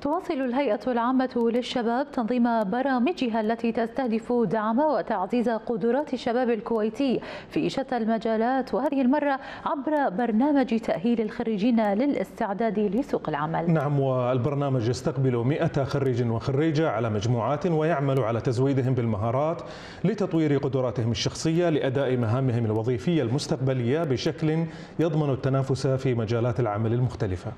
تواصل الهيئة العامة للشباب تنظيم برامجها التي تستهدف دعم وتعزيز قدرات الشباب الكويتي في شتى المجالات وهذه المرة عبر برنامج تأهيل الخريجين للاستعداد لسوق العمل نعم والبرنامج يستقبل 100 خريج وخريجة على مجموعات ويعمل على تزويدهم بالمهارات لتطوير قدراتهم الشخصية لأداء مهامهم الوظيفية المستقبلية بشكل يضمن التنافس في مجالات العمل المختلفة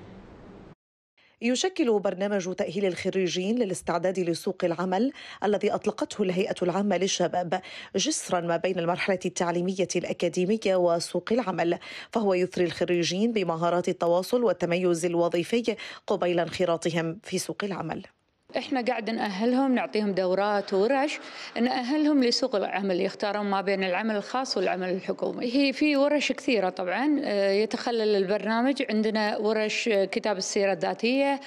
يشكل برنامج تأهيل الخريجين للاستعداد لسوق العمل الذي أطلقته الهيئة العامة للشباب جسرا ما بين المرحلة التعليمية الأكاديمية وسوق العمل فهو يثري الخريجين بمهارات التواصل والتميز الوظيفي قبيل انخراطهم في سوق العمل احنا قاعد ناهلهم نعطيهم دورات وورش ناهلهم لسوق العمل يختارون ما بين العمل الخاص والعمل الحكومي هي في ورش كثيره طبعا آه، يتخلل البرنامج عندنا ورش كتاب السيره الذاتيه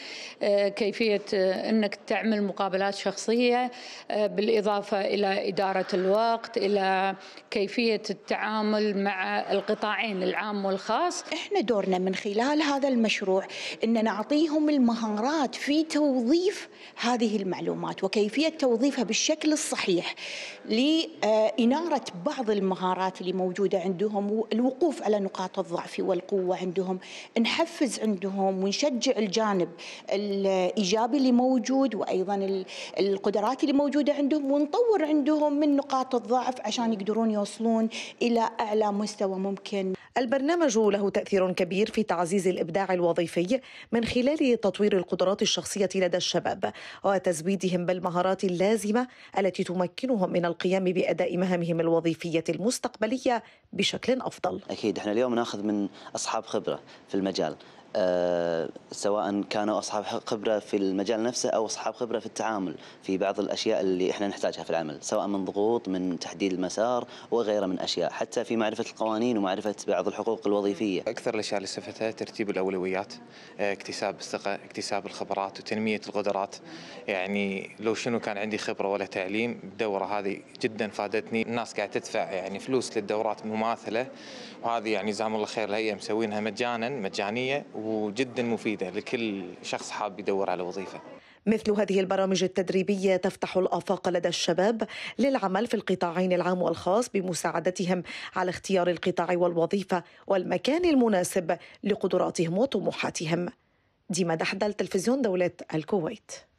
آه، كيفيه آه، انك تعمل مقابلات شخصيه بالاضافه الى اداره الوقت الى كيفيه التعامل مع القطاعين العام والخاص احنا دورنا من خلال هذا المشروع ان نعطيهم المهارات في توظيف هذه المعلومات وكيفية توظيفها بالشكل الصحيح لإنارة بعض المهارات اللي موجودة عندهم والوقوف على نقاط الضعف والقوة عندهم نحفز عندهم ونشجع الجانب الإيجابي اللي موجود وأيضا القدرات اللي موجودة عندهم ونطور عندهم من نقاط الضعف عشان يقدرون يوصلون إلى أعلى مستوى ممكن البرنامج له تأثير كبير في تعزيز الإبداع الوظيفي من خلال تطوير القدرات الشخصية لدى الشباب وتزويدهم بالمهارات اللازمة التي تمكنهم من القيام بأداء مهامهم الوظيفية المستقبلية بشكل أفضل أكيد احنا اليوم ناخذ من أصحاب خبرة في المجال آه، سواء كانوا اصحاب خبره في المجال نفسه او اصحاب خبره في التعامل في بعض الاشياء اللي احنا نحتاجها في العمل سواء من ضغوط من تحديد المسار وغيره من اشياء حتى في معرفه القوانين ومعرفه بعض الحقوق الوظيفيه اكثر الاشياء اللي استفدتها ترتيب الاولويات آه، اكتساب الثقه اكتساب الخبرات وتنميه القدرات يعني لو شنو كان عندي خبره ولا تعليم الدوره هذه جدا فادتني الناس قاعده تدفع يعني فلوس للدورات مماثله وهذه يعني جزاهم الله خير الهيئه مسوينها مجانا مجانيه وجدا مفيدة لكل شخص حاب يدور على وظيفة مثل هذه البرامج التدريبية تفتح الآفاق لدى الشباب للعمل في القطاعين العام والخاص بمساعدتهم على اختيار القطاع والوظيفة والمكان المناسب لقدراتهم وطموحاتهم ديما دحدل تلفزيون دولة الكويت